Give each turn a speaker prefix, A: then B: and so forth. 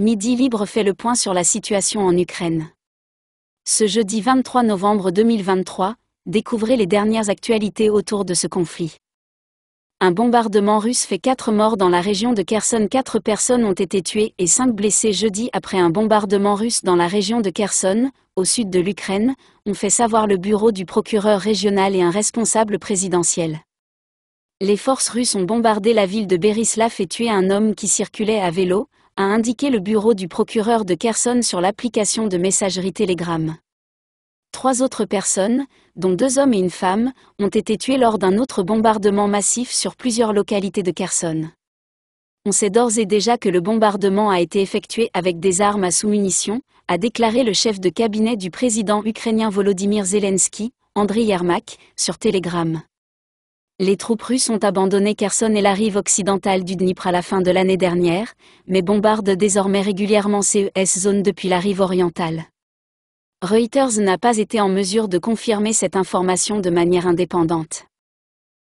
A: Midi Libre fait le point sur la situation en Ukraine. Ce jeudi 23 novembre 2023, découvrez les dernières actualités autour de ce conflit. Un bombardement russe fait 4 morts dans la région de Kherson. 4 personnes ont été tuées et 5 blessées jeudi après un bombardement russe dans la région de Kherson, au sud de l'Ukraine, ont fait savoir le bureau du procureur régional et un responsable présidentiel. Les forces russes ont bombardé la ville de Berislav et tué un homme qui circulait à vélo, a indiqué le bureau du procureur de Kherson sur l'application de messagerie Telegram. Trois autres personnes, dont deux hommes et une femme, ont été tuées lors d'un autre bombardement massif sur plusieurs localités de Kherson. On sait d'ores et déjà que le bombardement a été effectué avec des armes à sous-munitions, a déclaré le chef de cabinet du président ukrainien Volodymyr Zelensky, Andriy Yermak, sur Telegram. Les troupes russes ont abandonné Kherson et la rive occidentale du Dnipr à la fin de l'année dernière, mais bombardent désormais régulièrement CES zones depuis la rive orientale. Reuters n'a pas été en mesure de confirmer cette information de manière indépendante.